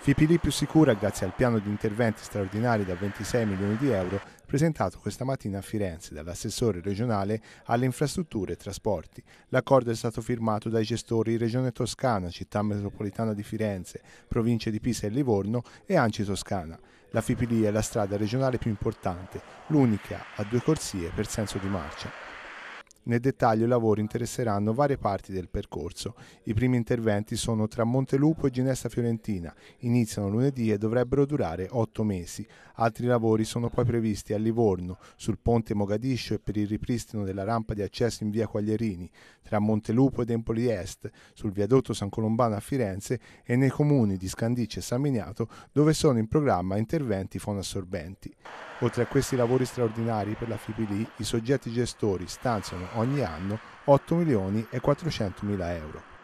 FIPD più sicura grazie al piano di interventi straordinari da 26 milioni di euro presentato questa mattina a Firenze dall'assessore regionale alle infrastrutture e trasporti. L'accordo è stato firmato dai gestori Regione Toscana, Città Metropolitana di Firenze, province di Pisa e Livorno e Anci Toscana. La FIPD è la strada regionale più importante, l'unica a due corsie per senso di marcia. Nel dettaglio i lavori interesseranno varie parti del percorso. I primi interventi sono tra Montelupo e Ginestra Fiorentina, iniziano lunedì e dovrebbero durare otto mesi. Altri lavori sono poi previsti a Livorno, sul ponte Mogadiscio e per il ripristino della rampa di accesso in via Quaglierini, tra Montelupo ed Empoli Est, sul viadotto San Colombano a Firenze e nei comuni di Scandice e San Miniato dove sono in programma interventi fonoassorbenti. Oltre a questi lavori straordinari per la FIPILI, i soggetti gestori stanziano ogni anno 8 milioni e 400 mila euro.